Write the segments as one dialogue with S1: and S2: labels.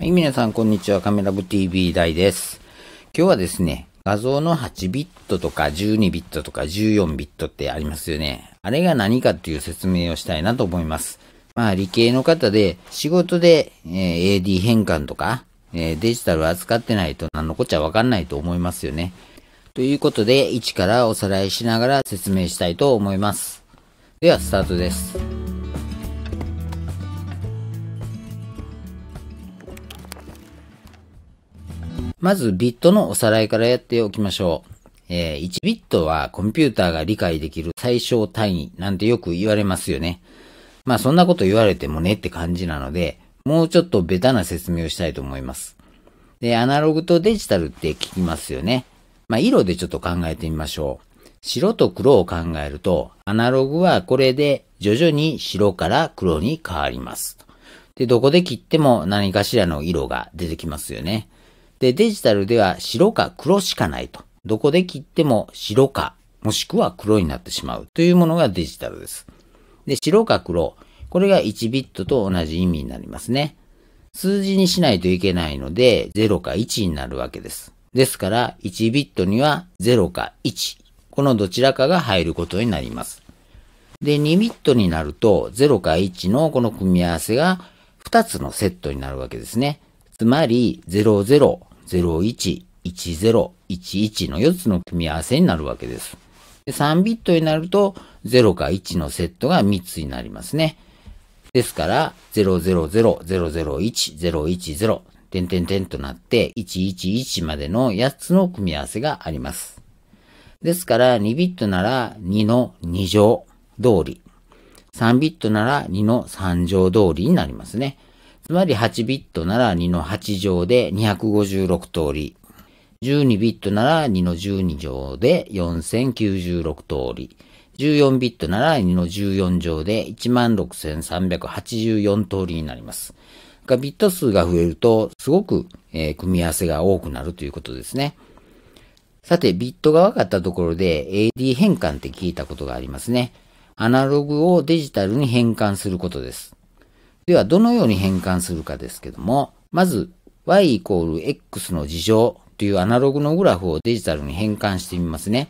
S1: はい、皆さん、こんにちは。カメラ部 TV 台です。今日はですね、画像の8ビットとか12ビットとか14ビットってありますよね。あれが何かっていう説明をしたいなと思います。まあ、理系の方で、仕事で、えー、AD 変換とか、えー、デジタル扱ってないと何のこっちゃわかんないと思いますよね。ということで、一からおさらいしながら説明したいと思います。では、スタートです。まずビットのおさらいからやっておきましょう。えー、1ビットはコンピューターが理解できる最小単位なんてよく言われますよね。まあそんなこと言われてもねって感じなので、もうちょっとベタな説明をしたいと思います。で、アナログとデジタルって聞きますよね。まあ色でちょっと考えてみましょう。白と黒を考えると、アナログはこれで徐々に白から黒に変わります。で、どこで切っても何かしらの色が出てきますよね。で、デジタルでは白か黒しかないと。どこで切っても白か、もしくは黒になってしまうというものがデジタルです。で、白か黒。これが1ビットと同じ意味になりますね。数字にしないといけないので、0か1になるわけです。ですから、1ビットには0か1。このどちらかが入ることになります。で、2ビットになると、0か1のこの組み合わせが2つのセットになるわけですね。つまり、00、011011の4つの組み合わせになるわけです。で3ビットになると0か1のセットが3つになりますね。ですから、000001010点点点となって111までの8つの組み合わせがあります。ですから2ビットなら2の2乗通り、3ビットなら2の3乗通りになりますね。つまり8ビットなら2の8乗で256通り。12ビットなら2の12乗で4096通り。14ビットなら2の14乗で16,384通りになります。ビット数が増えると、すごく、組み合わせが多くなるということですね。さて、ビットが分かったところで AD 変換って聞いたことがありますね。アナログをデジタルに変換することです。では、どのように変換するかですけども、まず、y イコール x の事乗というアナログのグラフをデジタルに変換してみますね。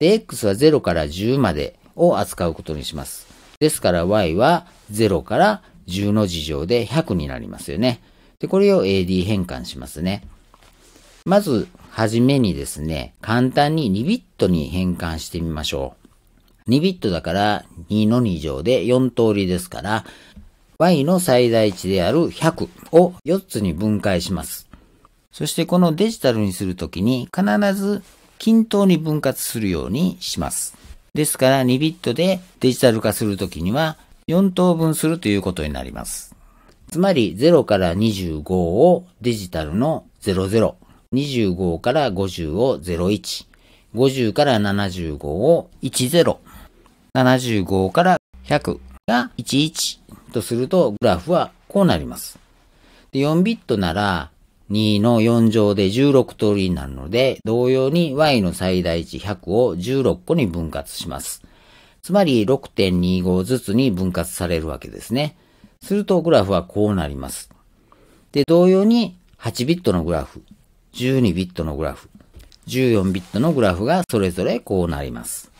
S1: で、x は0から10までを扱うことにします。ですから y は0から10の事乗で100になりますよね。で、これを AD 変換しますね。まず、はじめにですね、簡単に2ビットに変換してみましょう。2ビットだから2の2乗で4通りですから、y の最大値である100を4つに分解します。そしてこのデジタルにするときに必ず均等に分割するようにします。ですから2ビットでデジタル化するときには4等分するということになります。つまり0から25をデジタルの00、25から50を01、50から75を10、75から100が11、ットすると、グラフはこうなります。で4ビットなら、2の4乗で16通りになるので、同様に y の最大値100を16個に分割します。つまり6.25ずつに分割されるわけですね。するとグラフはこうなります。で、同様に8ビットのグラフ、12ビットのグラフ、14ビットのグラフがそれぞれこうなります。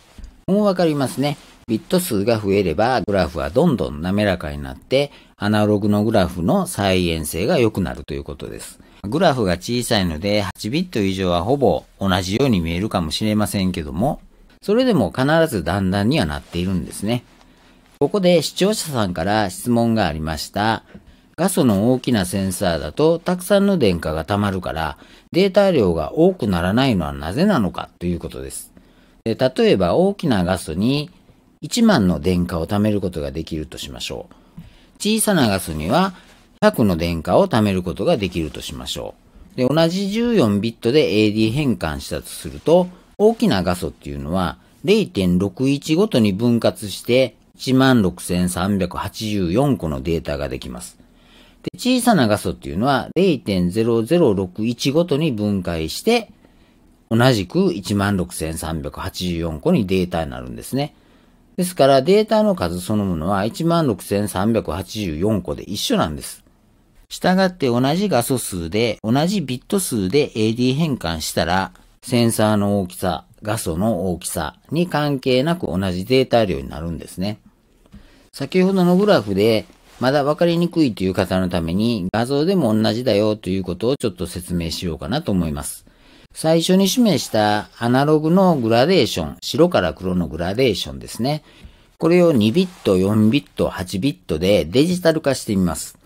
S1: もうわかりますね。ビット数が増えれば、グラフはどんどん滑らかになって、アナログのグラフの再現性が良くなるということです。グラフが小さいので、8ビット以上はほぼ同じように見えるかもしれませんけども、それでも必ず段々にはなっているんですね。ここで視聴者さんから質問がありました。画素の大きなセンサーだとたくさんの電荷が溜まるからデータ量が多くならないのはなぜなのかということです。で例えば大きなガスに1万の電荷を貯めることができるとしましょう。小さなガスには100の電荷を貯めることができるとしましょう。で、同じ14ビットで AD 変換したとすると、大きな画素っていうのは0.61ごとに分割して16,384個のデータができます。で、小さな画素っていうのは0.0061ごとに分解して同じく16,384個にデータになるんですね。ですからデータの数そのものは16,384個で一緒なんです。したがって同じ画素数で同じビット数で AD 変換したらセンサーの大きさ、画素の大きさに関係なく同じデータ量になるんですね。先ほどのグラフでまだ分かりにくいという方のために画像でも同じだよということをちょっと説明しようかなと思います。最初に示したアナログのグラデーション、白から黒のグラデーションですね。これを2ビット、4ビット、8ビットでデジタル化してみます。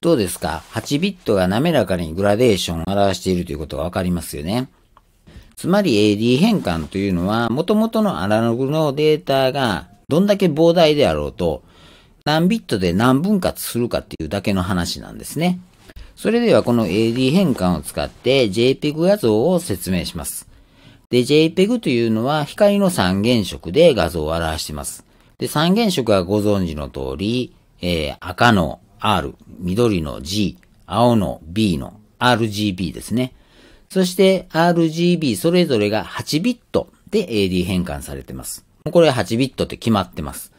S1: どうですか ?8 ビットが滑らかにグラデーションを表しているということがわかりますよね。つまり AD 変換というのは、元々のアナログのデータがどんだけ膨大であろうと、何ビットで何分割するかっていうだけの話なんですね。それではこの AD 変換を使って JPEG 画像を説明します。で、JPEG というのは光の三原色で画像を表しています。で、三原色はご存知の通り、えー、赤の R、緑の G、青の B の RGB ですね。そして RGB それぞれが8ビットで AD 変換されています。これ8ビットって決まってます。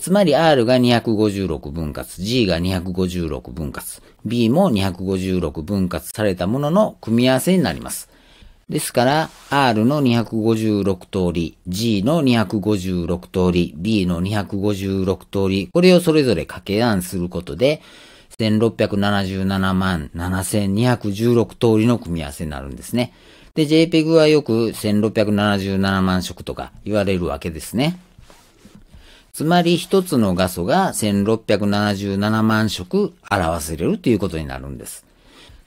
S1: つまり R が256分割、G が256分割、B も256分割されたものの組み合わせになります。ですから、R の256通り、G の256通り、B の256通り、これをそれぞれ掛け算することで、1677万7216通りの組み合わせになるんですね。で、JPEG はよく1677万色とか言われるわけですね。つまり一つの画素が1677万色表せれるということになるんです。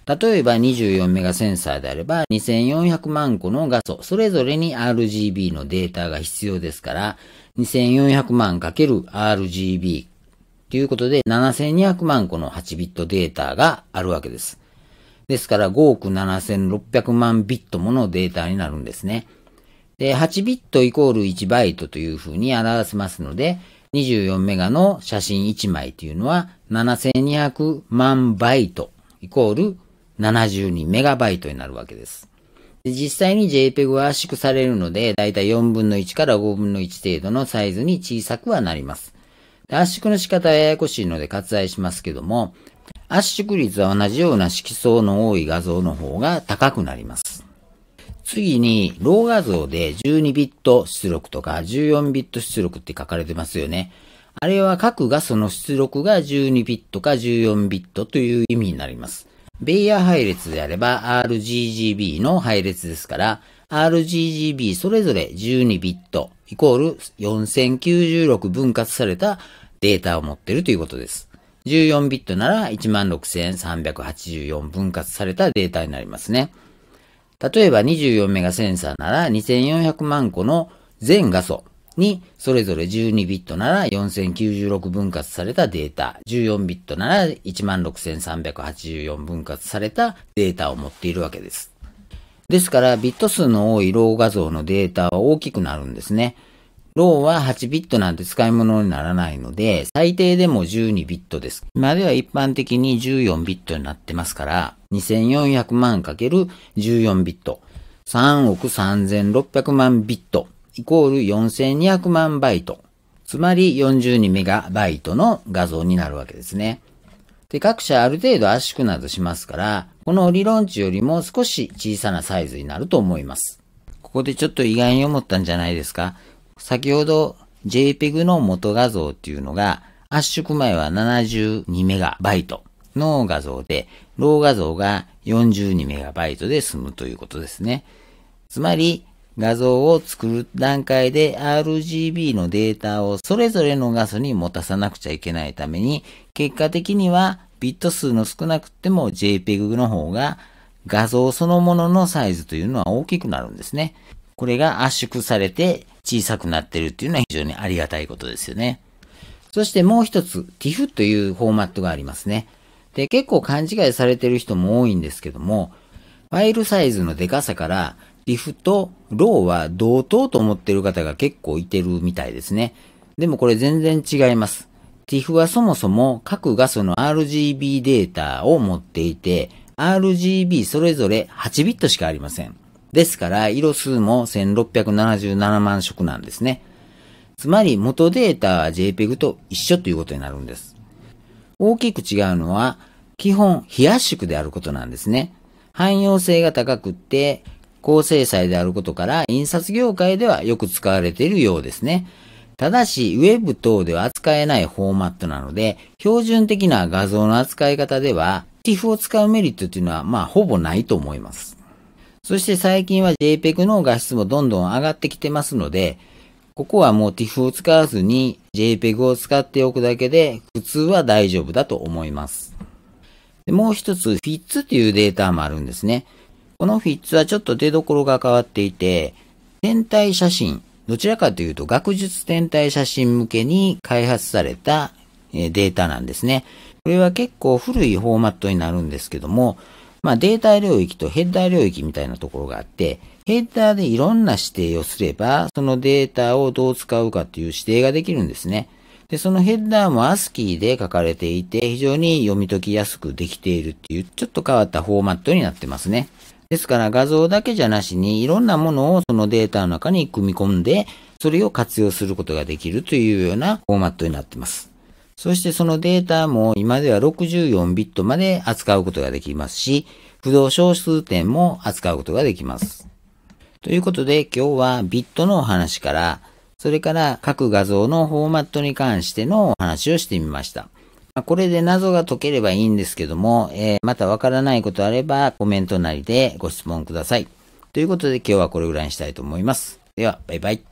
S1: 例えば24メガセンサーであれば2400万個の画素、それぞれに RGB のデータが必要ですから、2400万 ×RGB ということで7200万個の8ビットデータがあるわけです。ですから5億7600万ビットものデータになるんですね。で、8ビットイコール1バイトというふうに表せますので、24メガの写真1枚というのは7200万バイトイコール72メガバイトになるわけです。で実際に JPEG は圧縮されるので、だいたい4分の1から5分の1程度のサイズに小さくはなります。圧縮の仕方はややこしいので割愛しますけども、圧縮率は同じような色相の多い画像の方が高くなります。次に、ロー画像で12ビット出力とか14ビット出力って書かれてますよね。あれは各画素の出力が12ビットか14ビットという意味になります。ベイヤー配列であれば RGGB の配列ですから、RGGB それぞれ12ビットイコール4096分割されたデータを持っているということです。14ビットなら16384分割されたデータになりますね。例えば24メガセンサーなら2400万個の全画素にそれぞれ12ビットなら4096分割されたデータ、14ビットなら16384分割されたデータを持っているわけです。ですからビット数の多いロー画像のデータは大きくなるんですね。ローは8ビットなんて使い物にならないので、最低でも12ビットです。今では一般的に14ビットになってますから、2400万 ×14 ビット、3億3600万ビット、イコール4200万バイト。つまり42メガバイトの画像になるわけですね。で、各社ある程度圧縮などしますから、この理論値よりも少し小さなサイズになると思います。ここでちょっと意外に思ったんじゃないですか先ほど JPEG の元画像っていうのが圧縮前は 72MB の画像で、ロー画像が 42MB で済むということですね。つまり、画像を作る段階で RGB のデータをそれぞれの画素に持たさなくちゃいけないために、結果的にはビット数の少なくても JPEG の方が画像そのもののサイズというのは大きくなるんですね。これが圧縮されて小さくなってるっていうのは非常にありがたいことですよね。そしてもう一つ、TIFF というフォーマットがありますね。で、結構勘違いされてる人も多いんですけども、ファイルサイズのデカさから、t i f と RAW は同等と思ってる方が結構いてるみたいですね。でもこれ全然違います。TIFF はそもそも各画素の RGB データを持っていて、RGB それぞれ8ビットしかありません。ですから、色数も1677万色なんですね。つまり、元データは JPEG と一緒ということになるんです。大きく違うのは、基本、非圧縮であることなんですね。汎用性が高くって、高精細であることから、印刷業界ではよく使われているようですね。ただし、ウェブ等では扱えないフォーマットなので、標準的な画像の扱い方では、TIFF を使うメリットというのは、まあ、ほぼないと思います。そして最近は JPEG の画質もどんどん上がってきてますので、ここはもう TIFF を使わずに JPEG を使っておくだけで普通は大丈夫だと思います。でもう一つ FITS というデータもあるんですね。この FITS はちょっと出どころが変わっていて、天体写真、どちらかというと学術天体写真向けに開発されたデータなんですね。これは結構古いフォーマットになるんですけども、まあ、データ領域とヘッダー領域みたいなところがあって、ヘッダーでいろんな指定をすれば、そのデータをどう使うかっていう指定ができるんですね。で、そのヘッダーも ASCII で書かれていて、非常に読み解きやすくできているっていう、ちょっと変わったフォーマットになってますね。ですから画像だけじゃなしに、いろんなものをそのデータの中に組み込んで、それを活用することができるというようなフォーマットになってます。そしてそのデータも今では64ビットまで扱うことができますし、不動小数点も扱うことができます。ということで今日はビットのお話から、それから各画像のフォーマットに関してのお話をしてみました。これで謎が解ければいいんですけども、えー、またわからないことあればコメントなりでご質問ください。ということで今日はこれぐらいにしたいと思います。では、バイバイ。